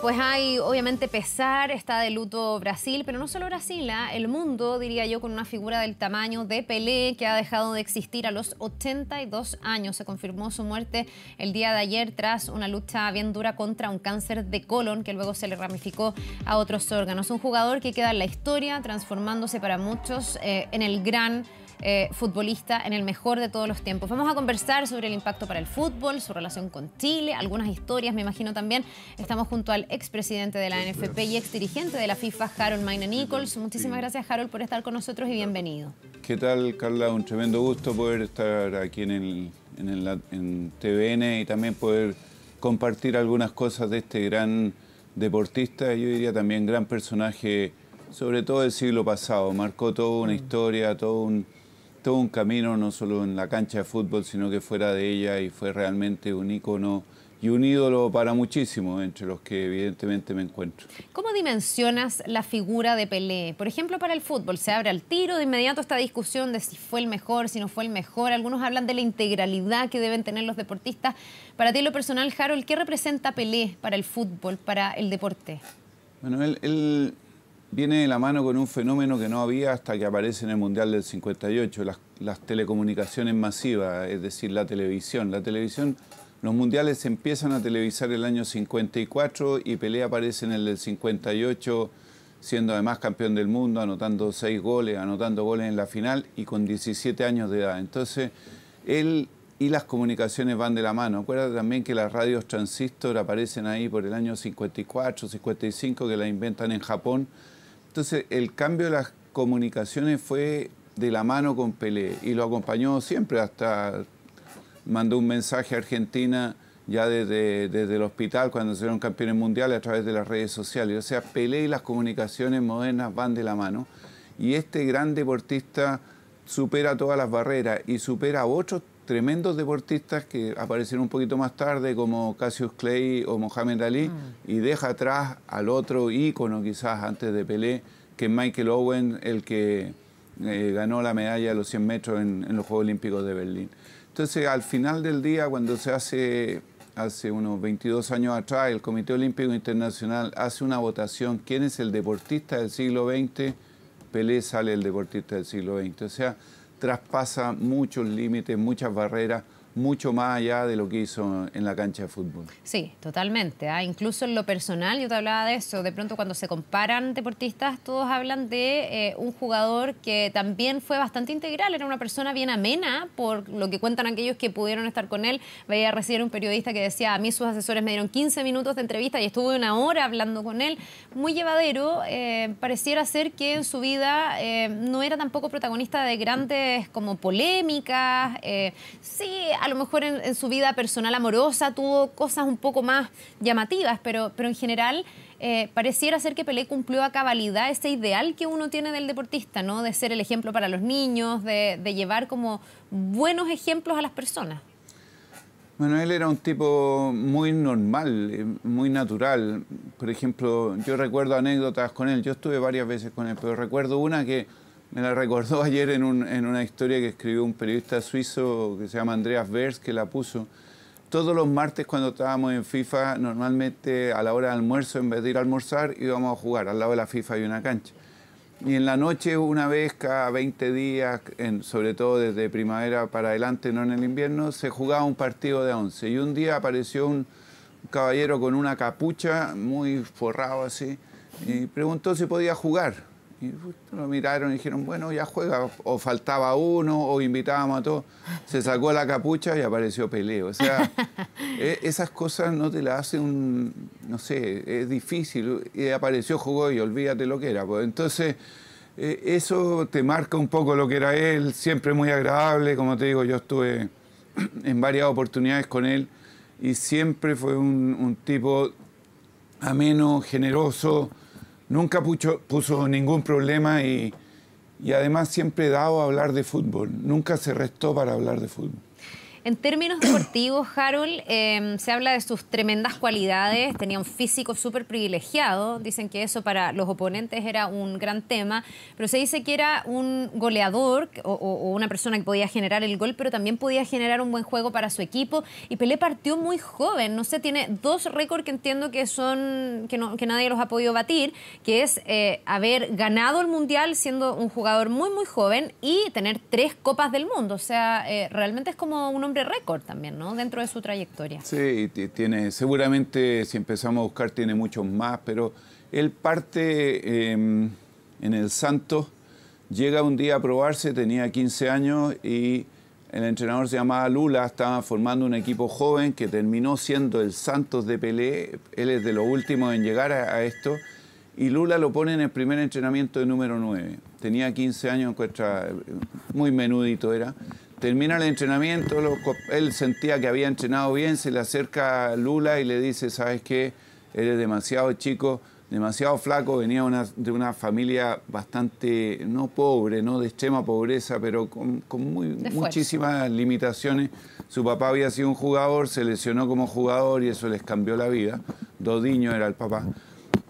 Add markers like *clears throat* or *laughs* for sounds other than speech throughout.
pues hay obviamente pesar, está de luto Brasil, pero no solo Brasil, ¿ah? el mundo, diría yo, con una figura del tamaño de Pelé que ha dejado de existir a los 82 años. Se confirmó su muerte el día de ayer tras una lucha bien dura contra un cáncer de colon que luego se le ramificó a otros órganos. Un jugador que queda en la historia, transformándose para muchos eh, en el gran eh, futbolista en el mejor de todos los tiempos. Vamos a conversar sobre el impacto para el fútbol, su relación con Chile, algunas historias, me imagino también. Estamos junto al expresidente de la NFP y ex dirigente de la FIFA, Harold Maina Nichols. Muchísimas gracias, Harold, por estar con nosotros y bienvenido. ¿Qué tal, Carla? Un tremendo gusto poder estar aquí en, en, el, en TVN y también poder compartir algunas cosas de este gran deportista, yo diría también gran personaje, sobre todo del siglo pasado. Marcó toda una mm. historia, todo un, un camino, no solo en la cancha de fútbol, sino que fuera de ella, y fue realmente un ícono y un ídolo para muchísimos, entre los que evidentemente me encuentro. ¿Cómo dimensionas la figura de Pelé? Por ejemplo, para el fútbol, se abre al tiro de inmediato esta discusión de si fue el mejor, si no fue el mejor. Algunos hablan de la integralidad que deben tener los deportistas. Para ti, lo personal, Harold, ¿qué representa Pelé para el fútbol, para el deporte? Bueno, él, él viene de la mano con un fenómeno que no había hasta que aparece en el Mundial del 58, las, telecomunicaciones masivas, es decir, la televisión. La televisión, los mundiales empiezan a televisar el año 54 y Pelé aparece en el del 58 siendo además campeón del mundo, anotando seis goles, anotando goles en la final y con 17 años de edad. Entonces, él y las comunicaciones van de la mano. Acuérdate también que las radios transistor aparecen ahí por el año 54, 55, que la inventan en Japón entonces, el cambio de las comunicaciones fue de la mano con Pelé y lo acompañó siempre hasta mandó un mensaje a Argentina ya desde, desde el hospital cuando se campeones mundiales a través de las redes sociales. O sea, Pelé y las comunicaciones modernas van de la mano y este gran deportista supera todas las barreras y supera a otros tremendos deportistas que aparecieron un poquito más tarde como Cassius Clay o Mohamed Ali mm. y deja atrás al otro ícono quizás antes de Pelé que Michael Owen, el que eh, ganó la medalla de los 100 metros en, los Juegos Olímpicos de Berlín. Entonces, al final del día, cuando se hace, hace unos 22 años atrás, el Comité Olímpico Internacional hace una votación, ¿quién es el deportista del siglo XX? Pelé sale el deportista del siglo XX. O sea, traspasa muchos límites, muchas barreras mucho más allá de lo que hizo en la cancha de fútbol. Sí, totalmente. ¿ah? Incluso en lo personal, yo te hablaba de eso, de pronto cuando se comparan deportistas, todos hablan de eh, un jugador que también fue bastante integral, era una persona bien amena, por lo que cuentan aquellos que pudieron estar con él. Veía recién un periodista que decía, a mí sus asesores me dieron 15 minutos de entrevista y estuve una hora hablando con él, muy llevadero, eh, pareciera ser que en su vida eh, no era tampoco protagonista de grandes como polémicas, sí, a lo mejor en, su vida personal amorosa tuvo cosas un poco más llamativas, pero, pero en general eh, pareciera ser que Pelé cumplió a cabalidad ese ideal que uno tiene del deportista, ¿no? De ser el ejemplo para los niños, de, de llevar como buenos ejemplos a las personas. Bueno, él era un tipo muy normal, eh, muy natural. Por ejemplo, yo recuerdo anécdotas con él. Yo estuve varias veces con él, pero recuerdo una que me la recordó ayer en, una historia que escribió un periodista suizo que se llama Andreas Vers, que la puso. Todos los martes cuando estábamos en FIFA, normalmente a la hora de almuerzo, en vez de ir a almorzar, íbamos a jugar. Al lado de la FIFA hay una cancha. Y en la noche, una vez cada 20 días, sobre todo desde primavera para adelante, no en el invierno, se jugaba un partido de 11. Y un día apareció un caballero con una capucha, muy forrado así, y preguntó si podía jugar. Y lo miraron y dijeron, bueno, ya juega. O faltaba uno, o invitábamos a todos. Se sacó la capucha y apareció Peleo. O sea, *laughs* e-, esas cosas no te las hace un, no sé, es difícil. Y apareció, jugó y olvídate lo que era. Pues. Entonces, e-, eso te marca un poco lo que era él, siempre muy agradable. Como te digo, yo estuve *clears throat* en varias oportunidades con él y siempre fue un tipo ameno, generoso nunca puso ningún problema y, y además siempre he dado a hablar de fútbol. Nunca se restó para hablar de fútbol. En términos deportivos, *coughs* Harold, em, se habla de sus tremendas cualidades, tenía un físico súper privilegiado, dicen que eso para los oponentes era un gran tema, pero se dice que era un goleador o, una persona que podía generar el gol, pero también podía generar un buen juego para su equipo. Y Pelé partió muy joven, no sé, tiene dos récords que entiendo que son que, que nadie los ha podido batir, que es eh, haber ganado el Mundial siendo un jugador muy, muy joven y tener tres copas del mundo. O sea, eh, realmente es como un hombre récord también, ¿no? Dentro de su trayectoria. Sí, tiene, seguramente si empezamos a buscar tiene muchos más, pero él parte em, en el Santos, llega un día a probarse, tenía 15 años y el entrenador se llamaba Lula, estaba formando un equipo joven que terminó siendo el Santos de Pelé, él es de los últimos en llegar a, esto, y Lula lo pone en el primer entrenamiento de número 9. Tenía 15 años, encuentra, muy menudito era. Termina el entrenamiento, él sentía que había entrenado bien, se le acerca a Lula y le dice, ¿sabes qué? Eres demasiado chico, demasiado flaco, venía de una familia bastante, no pobre, no de extrema pobreza, pero con, muchísimas limitaciones. Su papá había sido un jugador, se lesionó como jugador y eso les cambió la vida. Dodiño era el papá.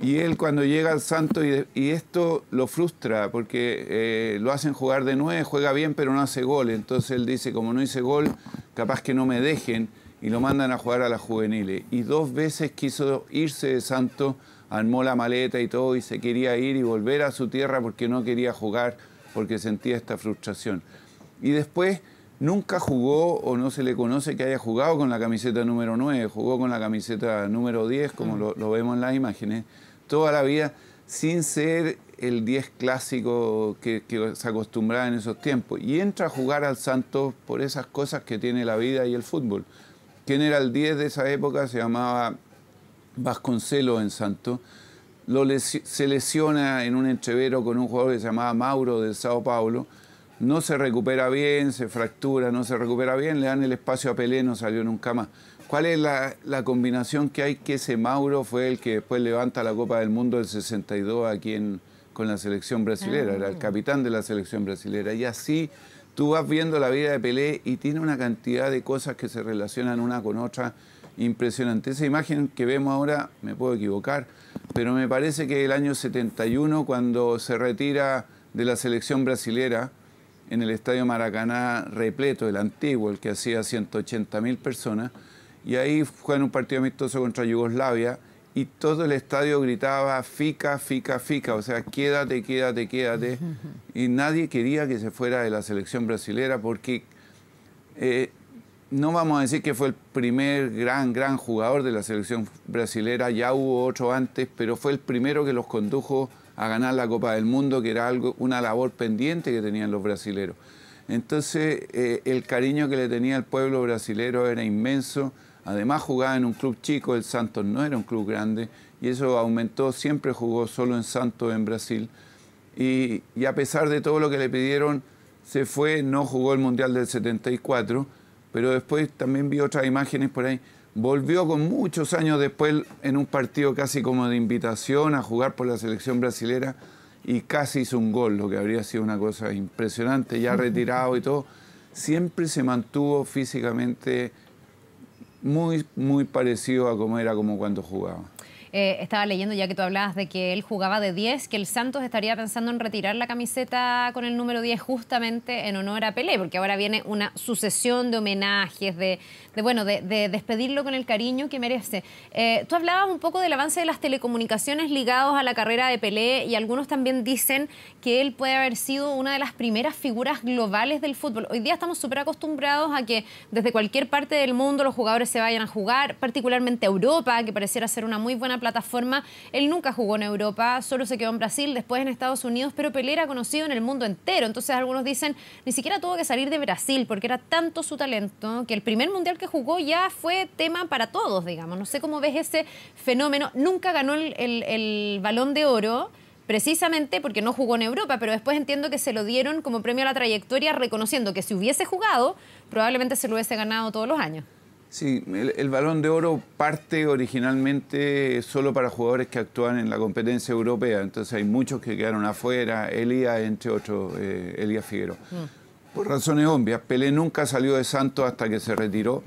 Y él cuando llega al Santo y, esto lo frustra porque eh, lo hacen jugar de nueve, juega bien pero no hace gol. Entonces él dice, como no hice gol, capaz que no me dejen y lo mandan a jugar a la juveniles. Y dos veces quiso irse de Santo, armó la maleta y todo y se quería ir y volver a su tierra porque no quería jugar, porque sentía esta frustración. Y después nunca jugó o no se le conoce que haya jugado con la camiseta número 9, jugó con la camiseta número 10, como mm. lo, vemos en las imágenes, toda la vida, sin ser el 10 clásico que, se acostumbraba en esos tiempos. Y entra a jugar al Santos por esas cosas que tiene la vida y el fútbol. ¿Quién era el 10 de esa época se llamaba Vasconcelos en Santos. se lesiona en un entrevero con un jugador que se llamaba Mauro del Sao Paulo no se recupera bien, se fractura, no se recupera bien, le dan el espacio a Pelé, no salió nunca más. ¿Cuál es la, combinación que hay que ese Mauro fue el que después levanta la Copa del Mundo del 62 aquí en, con la selección brasilera? Era el ah. capitán de la selección brasilera. Y así tú vas viendo la vida de Pelé y tiene una cantidad de cosas que se relacionan una con otra impresionante. Esa imagen que vemos ahora, me puedo equivocar, pero me parece que el año 71, cuando se retira de la selección brasilera, en el Estadio Maracaná repleto, el antiguo, el que hacía 180.000 personas, y ahí fue en un partido amistoso contra Yugoslavia y todo el estadio gritaba fica, fica, fica, o sea, quédate, quédate, quédate. *laughs* Y nadie quería que se fuera de la selección brasilera porque eh, no vamos a decir que fue el primer gran, gran jugador de la selección brasilera, ya hubo otro antes, pero fue el primero que los condujo a ganar la Copa del Mundo, que era algo, una labor pendiente que tenían los brasileros. Entonces, eh, el cariño que le tenía el pueblo brasilero era inmenso. Además, jugaba en un club chico, el Santos no era un club grande, y eso aumentó. Siempre jugó solo en Santos, en Brasil. Y, y a pesar de todo lo que le pidieron, se fue, no jugó el Mundial del 74, pero después también vi otras imágenes por ahí volvió con muchos años después en un partido casi como de invitación a jugar por la selección brasilera y casi hizo un gol, lo que habría sido una cosa impresionante, ya retirado y todo. Siempre se mantuvo físicamente muy, muy parecido a como era como cuando jugaba. Eh, estaba leyendo ya que tú hablabas de que él jugaba de 10, que el Santos estaría pensando en retirar la camiseta con el número 10 justamente en honor a Pelé, porque ahora viene una sucesión de homenajes, de, bueno, de, despedirlo con el cariño que merece. Eh, tú hablabas un poco del avance de las telecomunicaciones ligados a la carrera de Pelé y algunos también dicen que él puede haber sido una de las primeras figuras globales del fútbol. Hoy día estamos súper acostumbrados a que desde cualquier parte del mundo los jugadores se vayan a jugar, particularmente Europa, que pareciera ser una muy buena plataforma. Él nunca jugó en Europa, solo se quedó en Brasil, después en Estados Unidos, pero Pelé era conocido en el mundo entero. Entonces algunos dicen, ni siquiera tuvo que salir de Brasil porque era tanto su talento que el primer mundial que jugó ya fue tema para todos, digamos. No sé cómo ves ese fenómeno. Nunca ganó el balón de oro precisamente porque no jugó en Europa, pero después entiendo que se lo dieron como premio a la trayectoria, reconociendo que si hubiese jugado, probablemente se lo hubiese ganado todos los años. Sí, el, balón de oro parte originalmente solo para jugadores que actúan en la competencia europea, entonces hay muchos que quedaron afuera, Elías, entre otros, Elia eh, Elías Figueroa. Mm. Por razones obvias, Pelé nunca salió de Santos hasta que se retiró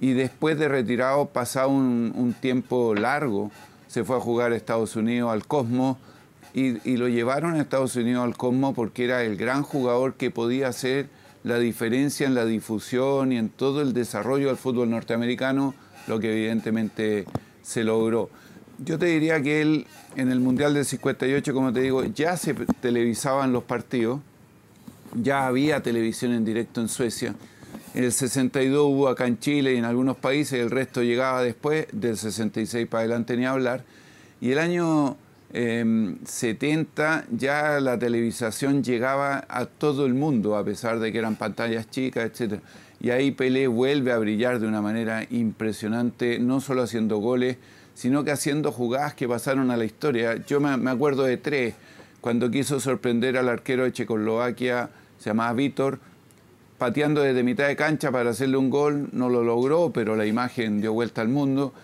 y después de retirado, pasado un, tiempo largo, se fue a jugar a Estados Unidos, al Cosmo, y, lo llevaron a Estados Unidos, al Cosmo porque era el gran jugador que podía ser la diferencia en la difusión y en todo el desarrollo del fútbol norteamericano, lo que evidentemente se logró. Yo te diría que él en el Mundial del 58, como te digo, ya se televisaban los partidos, ya había televisión en directo en Suecia. En el 62 hubo acá en Chile y en algunos países, el resto llegaba después, del 66 para adelante ni hablar. Y el año Em, ...en 70 ya la televisación llegaba a todo el mundo, a pesar de que eran pantallas chicas, etc. Y ahí Pelé vuelve a brillar de una manera impresionante, no solo haciendo goles, sino que haciendo jugadas que pasaron a la historia. Yo me, acuerdo de tres, cuando quiso sorprender al arquero de Checoslovaquia, se llamaba Vítor, pateando desde mitad de cancha para hacerle un gol, no lo logró, pero la imagen dio vuelta al mundo.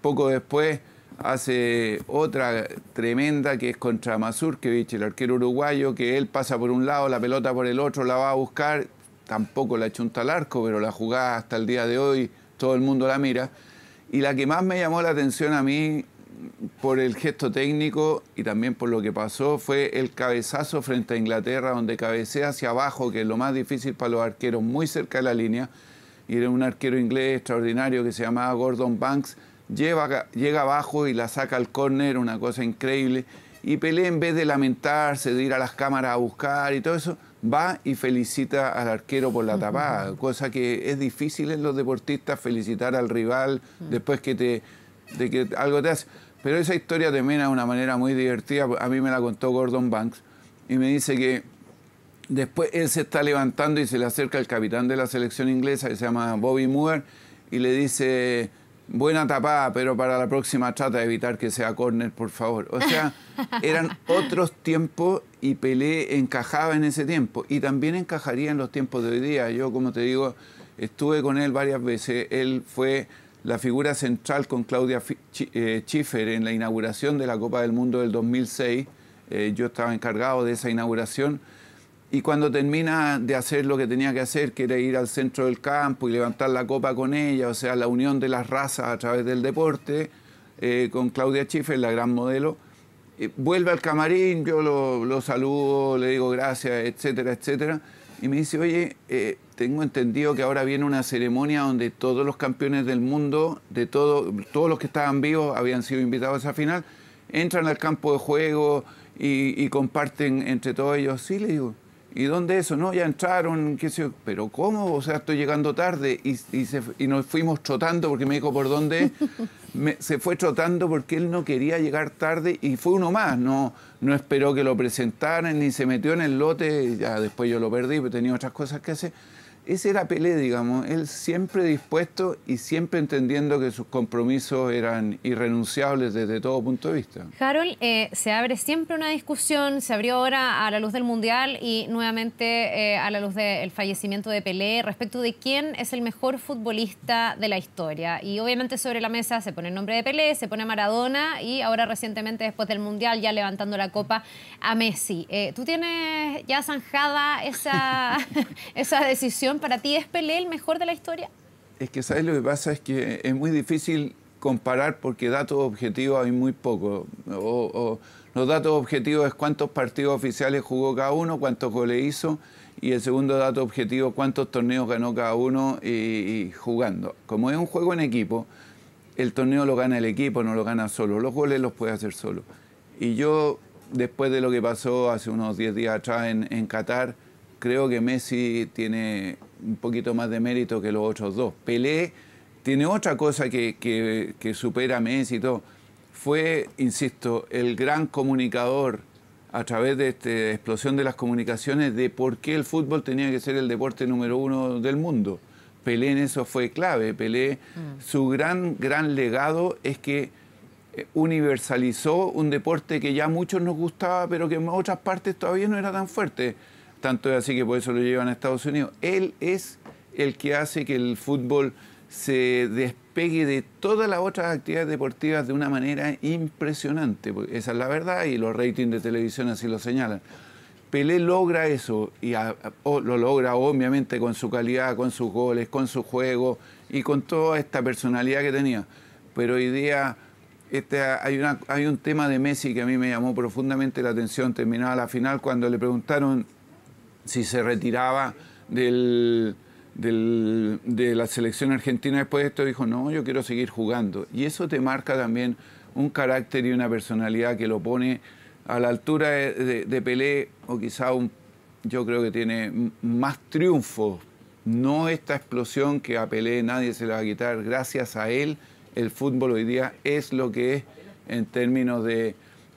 Poco después, hace otra tremenda que es contra Mazurkiewicz, el arquero uruguayo, que él pasa por un lado, la pelota por el otro, la va a buscar, tampoco la chunta al arco, pero la jugada hasta el día de hoy todo el mundo la mira. Y la que más me llamó la atención a mí por el gesto técnico y también por lo que pasó fue el cabezazo frente a Inglaterra, donde cabecea hacia abajo, que es lo más difícil para los arqueros, muy cerca de la línea. Y era un arquero inglés extraordinario que se llamaba Gordon Banks, lleva, llega abajo y la saca al córner, una cosa increíble. Y Pelé, en vez de lamentarse, de ir a las cámaras a buscar y todo eso, va y felicita al arquero por la tapada, cosa que es difícil en los deportistas felicitar al rival después que te, de que algo te hace. Pero esa historia termina de una manera muy divertida. A mí me la contó Gordon Banks y me dice que después él se está levantando y se le acerca el capitán de la selección inglesa que se llama Bobby Moore y le dice buena tapada, pero para la próxima trata de evitar que sea córner, por favor. O sea, *laughs* eran otros tiempos y Pelé encajaba en ese tiempo y también encajaría en los tiempos de hoy día. Yo, como te digo, estuve con él varias veces. Él fue la figura central con Claudia eh, Schiffer en la inauguración de la Copa del Mundo del 2006. Eh, yo estaba encargado de esa inauguración y cuando termina de hacer lo que tenía que hacer, que era ir al centro del campo y levantar la copa con ella, o sea, la unión de las razas a través del deporte, eh, con Claudia Schiffer, la gran modelo, vuelve al camarín, yo lo, saludo, le digo gracias, etcétera, etcétera, y me dice, oye, eh, tengo entendido que ahora viene una ceremonia donde todos los campeones del mundo, de todo, todos los que estaban vivos habían sido invitados a esa final, entran al campo de juego y, y comparten entre todos ellos. Sí, le digo, ¿Y dónde eso? No, ya entraron, qué sé yo. Pero ¿cómo? O sea, estoy llegando tarde. Y, nos fuimos trotando porque me dijo por dónde. *laughs* se fue trotando porque él no quería llegar tarde y fue uno más. No, no esperó que lo presentaran ni se metió en el lote. Ya después yo lo perdí, pero tenía otras cosas que hacer. Ese era Pelé, digamos, él siempre dispuesto y siempre entendiendo que sus compromisos eran irrenunciables desde todo punto de vista. Harold, eh, se abre siempre una discusión, se abrió ahora a la luz del Mundial y nuevamente eh, a la luz del fallecimiento de Pelé respecto de quién es el mejor futbolista de la historia. Y obviamente sobre la mesa se pone el nombre de Pelé, se pone Maradona y ahora recientemente después del Mundial ya levantando la copa a Messi. Eh, ¿Tú tienes ya zanjada esa, *laughs* esa decisión? ¿para ti es Pelé el mejor de la historia? Es que, ¿sabes lo que pasa? Es que es muy difícil comparar porque datos objetivos hay muy pocos. los datos objetivos es cuántos partidos oficiales jugó cada uno, cuántos goles hizo, y el segundo dato objetivo, cuántos torneos ganó cada uno y, jugando. Como es un juego en equipo, el torneo lo gana el equipo, no lo gana solo. Los goles los puede hacer solo. Y yo, después de lo que pasó hace unos 10 días atrás en, en Qatar, creo que Messi tiene un poquito más de mérito que los otros dos. Pelé tiene otra cosa que, supera a Messi y todo. Fue, insisto, el gran comunicador a través de esta explosión de las comunicaciones de por qué el fútbol tenía que ser el deporte número uno del mundo. Pelé en eso fue clave. Pelé, mm. su gran, gran legado es que eh, universalizó un deporte que ya a muchos nos gustaba, pero que en otras partes todavía no era tan fuerte. Tanto es así que por eso lo llevan a Estados Unidos. Él es el que hace que el fútbol se despegue de todas las otras actividades deportivas de una manera impresionante. Esa es la verdad y los ratings de televisión así lo señalan. Pelé logra eso y lo logra obviamente con su calidad, con sus goles, con su juego y con toda esta personalidad que tenía. Pero hoy día este, hay, hay un tema de Messi que a mí me llamó profundamente la atención. Terminaba la final cuando le preguntaron si se retiraba del, de la selección argentina después de esto, dijo, no, yo quiero seguir jugando. Y eso te marca también un carácter y una personalidad que lo pone a la altura de, Pelé o quizá un, yo creo que tiene más triunfos. No esta explosión que a Pelé nadie se la va a quitar. Gracias a él, el fútbol hoy día es lo que es en términos de,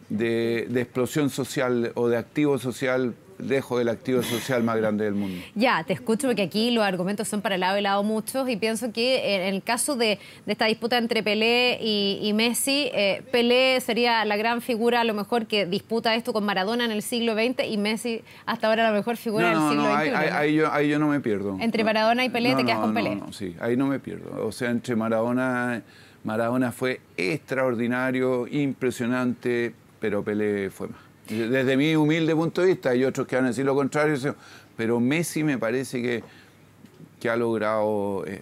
de explosión social o de activo social dejo el activo social más grande del mundo. Ya, te escucho porque aquí los argumentos son para lado y lado muchos y pienso que en el caso de, esta disputa entre Pelé y, Messi, eh, Pelé sería la gran figura a lo mejor que disputa esto con Maradona en el siglo XX y Messi hasta ahora la mejor figura del siglo no, no, Ahí, yo, no me pierdo. Entre Maradona y Pelé te quedas con Pelé. sí, ahí no me pierdo. O sea, entre Maradona, Maradona fue extraordinario, impresionante, pero Pelé fue más desde mi humilde punto de vista, hay otros que han a decir lo contrario, pero Messi me parece que, que ha logrado... Eh,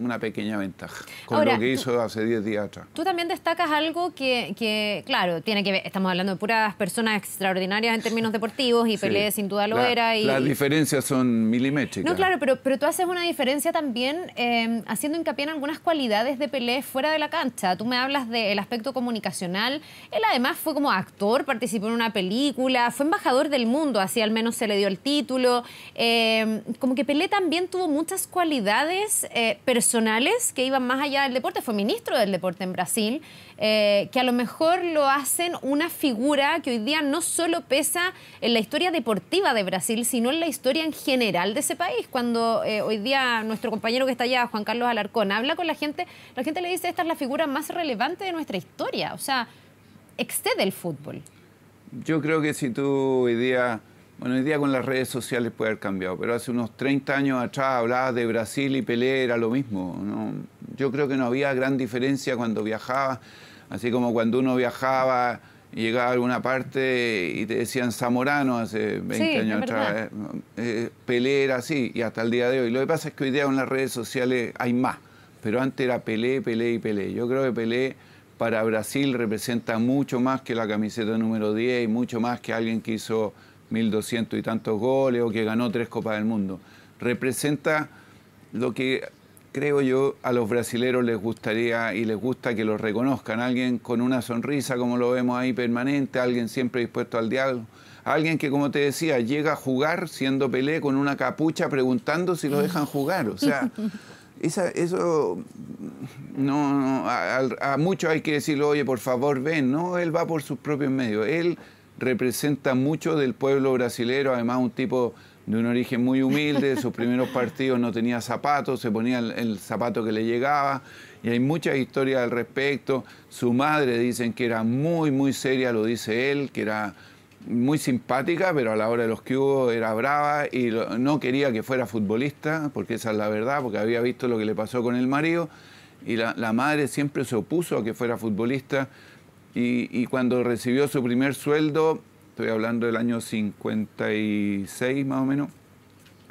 una pequeña ventaja con lo que hizo hace 10 días atrás. Tú también destacas algo que, claro, tiene que ver, estamos hablando de puras personas extraordinarias en términos deportivos y Pelé sin duda lo era. Las diferencias son milimétricas. No, claro, pero, pero tú haces una diferencia también em, haciendo hincapié en algunas cualidades de Pelé fuera de la cancha. Tú me hablas del aspecto comunicacional. Él además fue como actor, participó en una película, fue embajador del mundo, así al menos se le dio el título. Em, como que Pelé también tuvo muchas cualidades eh, personales que iban más allá del deporte, fue ministro del deporte en Brasil, eh, que a lo mejor lo hacen una figura que hoy día no solo pesa en la historia deportiva de Brasil, sino en la historia en general de ese país. Cuando eh, hoy día nuestro compañero que está allá, Juan Carlos Alarcón, habla con la gente, la gente le dice, esta es la figura más relevante de nuestra historia, o sea, excede el fútbol. Yo creo que si tú hoy día bueno, hoy día con las redes sociales puede haber cambiado, pero hace unos 30 años atrás hablabas de Brasil y Pelé era lo mismo. Yo creo que no había gran diferencia cuando viajaba, así como cuando uno viajaba y llegaba a alguna parte y te decían Zamorano hace 20 años atrás. ¿eh? Eh, Pelé era así y hasta el día de hoy. Lo que pasa es que hoy día con las redes sociales hay más, pero antes era Pelé, Pelé y Pelé. Yo creo que Pelé para Brasil representa mucho más que la camiseta número 10 y mucho más que alguien que hizo 1.200 y tantos goles o que ganó tres Copas del Mundo. Representa lo que creo yo a los brasileños les gustaría y les gusta que lo reconozcan. Alguien con una sonrisa, como lo vemos ahí permanente, alguien siempre dispuesto al diálogo. Alguien que, como te decía, llega a jugar siendo Pelé con una capucha preguntando si lo dejan jugar. O sea, *laughs* eso no, a, a, muchos hay que decirlo oye, por favor, ven, ¿no? Él va por sus propios medios. Él representa mucho del pueblo brasilero, además un tipo de un origen muy humilde, *laughs* sus primeros partidos no tenía zapatos, se ponía el, zapato que le llegaba, y hay muchas historias al respecto. Su madre dicen que era muy, muy seria, lo dice él, que era muy simpática, pero a la hora de los que hubo era brava y no quería que fuera futbolista, porque esa es la verdad, porque había visto lo que le pasó con el marido, y la madre siempre se opuso a que fuera futbolista y, cuando recibió su primer sueldo, estoy hablando del año 56 más o menos,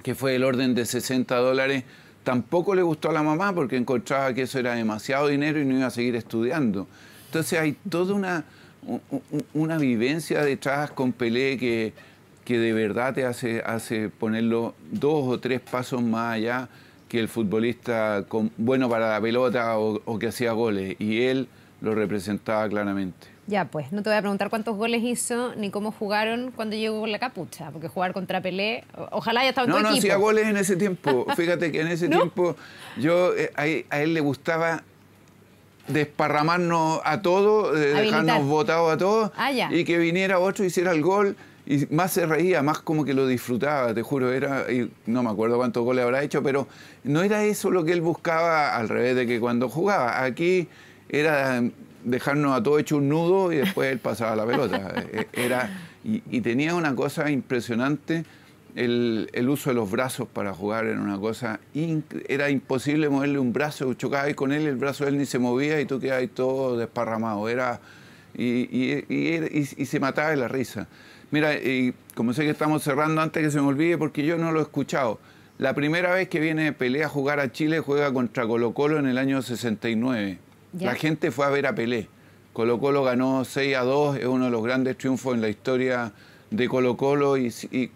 que fue el orden de 60 dólares, tampoco le gustó a la mamá porque encontraba que eso era demasiado dinero y no iba a seguir estudiando. Entonces hay toda una, una vivencia detrás con Pelé que, que de verdad te hace, ponerlo dos o tres pasos más allá que el futbolista bueno para la pelota o, o que hacía goles. Y él lo representaba claramente. Ya, pues, no te voy a preguntar cuántos goles hizo ni cómo jugaron cuando llegó con la capucha, porque jugar contra Pelé, ojalá haya estado en tu no, No, no, hacía goles en ese tiempo. *laughs* Fíjate que en ese tiempo yo eh, a, él le gustaba desparramarnos a todos, eh, dejarnos votados a todos, ah, y que viniera otro, y hiciera el gol, y más se reía, más como que lo disfrutaba, te juro, era, y no me acuerdo cuántos goles habrá hecho, pero no era eso lo que él buscaba al revés de que cuando jugaba. Aquí era dejarnos a todos hecho un nudo y después él pasaba la pelota. *laughs* E-, era, y, tenía una cosa impresionante. El, uso de los brazos para jugar era una cosa. Era imposible moverle un brazo, chocaba ahí con él, el brazo él ni se movía y tú quedabas ahí todo desparramado. Era, y, y, se mataba de la risa. Mira, y como sé que estamos cerrando antes que se me olvide, porque yo no lo he escuchado. La primera vez que viene pelea a jugar a Chile juega contra Colo Colo en el año 69. La gente fue a ver a Pelé. Colo Colo ganó 6 a 2, es uno de los grandes triunfos en la historia de Colo Colo y,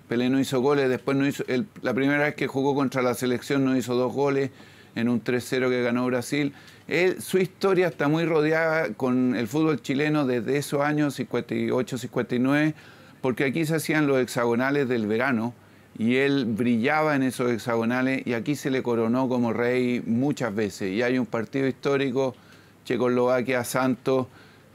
Pelé no hizo goles, después no hizo, la primera vez que jugó contra la selección no hizo dos goles en un 3-0 que ganó Brasil. Eh, su historia está muy rodeada con el fútbol chileno desde esos años 58-59, porque aquí se hacían los hexagonales del verano y él brillaba en esos hexagonales y aquí se le coronó como rey muchas veces y hay un partido histórico Checoslovaquia, Santos,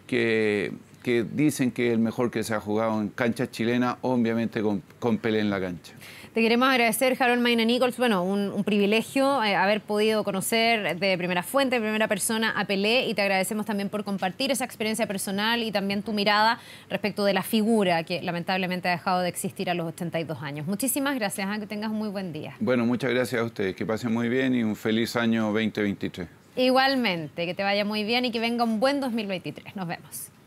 que, que dicen que es el mejor que se ha jugado en cancha chilena, obviamente con, Pelé en la cancha. Te queremos agradecer, Harold Maina Nichols. Bueno, un, privilegio eh, haber podido conocer de primera fuente, de primera persona a Pelé y te agradecemos también por compartir esa experiencia personal y también tu mirada respecto de la figura que lamentablemente ha dejado de existir a los 82 años. Muchísimas gracias, ¿eh? que tengas muy buen día. Bueno, muchas gracias a ustedes, que pasen muy bien y un feliz año 2023. Igualmente, que te vaya muy bien y que venga un buen 2023. Nos vemos.